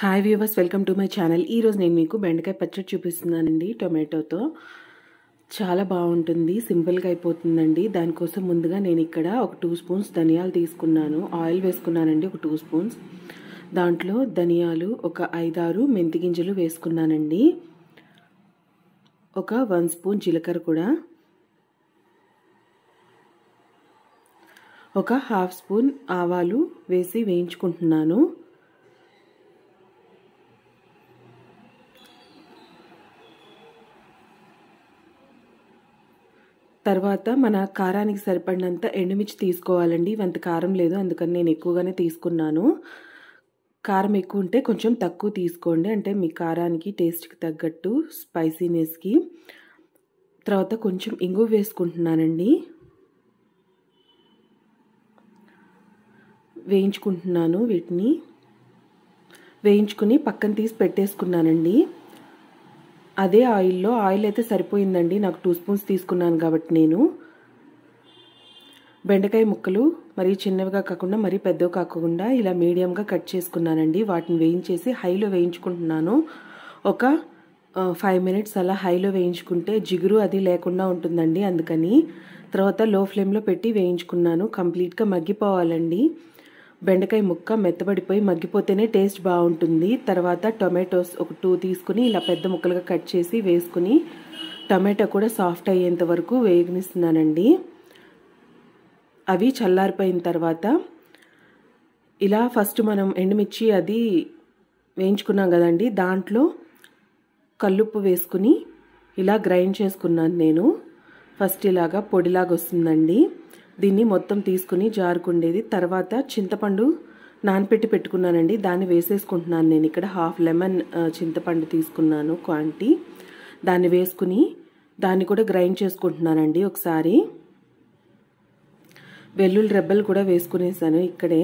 hi viewers welcome to my channel ఈరోజు నేను మీకు బెండకాయ పచ్చడి చూపిస్తున్నానండి టొమాటోతో చాలా బాగుంటుంది సింపుల్గా అయిపోతుందండి దానికోసం ముందుగా నేను ఇక్కడ ఒక టూ స్పూన్స్ ధనియాలు తీసుకున్నాను ఆయిల్ వేసుకున్నానండి ఒక టూ స్పూన్స్ దాంట్లో ధనియాలు ఒక ఐదారు మెంతి గింజలు వేసుకున్నానండి ఒక వన్ స్పూన్ జీలకర్ర కూడా ఒక హాఫ్ స్పూన్ ఆవాలు వేసి వేయించుకుంటున్నాను తర్వాత మన కారానికి సరిపడినంత ఎండుమిర్చి తీసుకోవాలండి ఇవంత కారం లేదు అందుకని నేను ఎక్కువగానే తీసుకున్నాను కారం ఎక్కువ ఉంటే కొంచెం తక్కువ తీసుకోండి అంటే మీ కారానికి టేస్ట్కి తగ్గట్టు స్పైసీనెస్కి తర్వాత కొంచెం ఇంగు వేసుకుంటున్నానండి వేయించుకుంటున్నాను వీటిని వేయించుకుని పక్కన తీసి పెట్టేసుకున్నానండి అదే ఆయిల్లో ఆయిల్ అయితే సరిపోయిందండి నాకు టూ స్పూన్స్ తీసుకున్నాను కాబట్టి నేను బెండకాయ ముక్కలు మరీ చిన్నవిగా కాకుండా మరీ పెద్దవి కాకుండా ఇలా మీడియంగా కట్ చేసుకున్నానండి వాటిని వేయించేసి హైలో వేయించుకుంటున్నాను ఒక ఫైవ్ మినిట్స్ అలా హైలో వేయించుకుంటే జిగురు అది లేకుండా ఉంటుందండి అందుకని తర్వాత లో ఫ్లేమ్లో పెట్టి వేయించుకున్నాను కంప్లీట్గా మగ్గిపోవాలండి బెండకాయ ముక్క మెత్తబడిపోయి మగ్గిపోతేనే టేస్ట్ బాగుంటుంది తర్వాత టొమాటోస్ ఒక టూ తీసుకుని ఇలా పెద్ద ముక్కలుగా కట్ చేసి వేసుకుని టమాటా కూడా సాఫ్ట్ అయ్యేంత వరకు వేగనిస్తున్నానండి అవి చల్లారిపోయిన తర్వాత ఇలా ఫస్ట్ మనం ఎండుమిర్చి అది వేయించుకున్నాం కదండి దాంట్లో కల్లుప్పు వేసుకుని ఇలా గ్రైండ్ చేసుకున్నాను నేను ఫస్ట్ ఇలాగా పొడిలాగా వస్తుందండి దీన్ని మొత్తం తీసుకుని జారుకుండేది తర్వాత చింతపండు నానపెట్టి పెట్టుకున్నానండి దాన్ని వేసేసుకుంటున్నాను నేను ఇక్కడ హాఫ్ లెమన్ చింతపండు తీసుకున్నాను క్వాంటిటీ దాన్ని వేసుకుని దాన్ని కూడా గ్రైండ్ చేసుకుంటున్నానండి ఒకసారి వెల్లుల్లి రెబ్బలు కూడా వేసుకునేసాను ఇక్కడే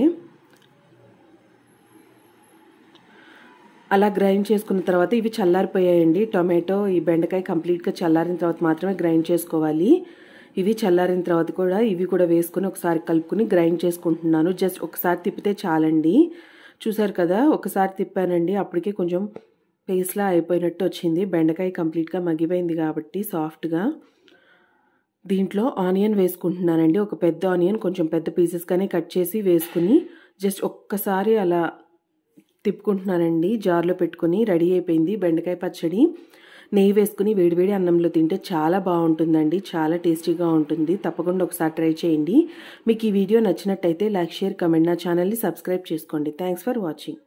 అలా గ్రైండ్ చేసుకున్న తర్వాత ఇవి చల్లారిపోయాయండి టొమాటో ఈ బెండకాయ కంప్లీట్గా చల్లారిన తర్వాత మాత్రమే గ్రైండ్ చేసుకోవాలి ఇవి చల్లారిన తర్వాత కూడా ఇవి కూడా వేసుకొని ఒకసారి కలుపుకుని గ్రైండ్ చేసుకుంటున్నాను జస్ట్ ఒకసారి తిప్పితే చాలండి చూసారు కదా ఒకసారి తిప్పానండి అప్పటికే కొంచెం పేస్ట్లా అయిపోయినట్టు వచ్చింది బెండకాయ కంప్లీట్గా మగ్గిపోయింది కాబట్టి సాఫ్ట్గా దీంట్లో ఆనియన్ వేసుకుంటున్నానండి ఒక పెద్ద ఆనియన్ కొంచెం పెద్ద పీసెస్గానే కట్ చేసి వేసుకుని జస్ట్ ఒక్కసారి అలా తిప్పుకుంటున్నానండి జార్లో పెట్టుకుని రెడీ అయిపోయింది బెండకాయ పచ్చడి నెయ్యి వేసుకుని వేడివేడి అన్నంలో తింటే చాలా బాగుంటుందండి చాలా టేస్టీగా ఉంటుంది తప్పకుండా ఒకసారి ట్రై చేయండి మీకు ఈ వీడియో నచ్చినట్టయితే లైక్ షేర్ కమెంట్ నా ఛానల్ని సబ్స్క్రైబ్ చేసుకోండి థ్యాంక్స్ ఫర్ వాచింగ్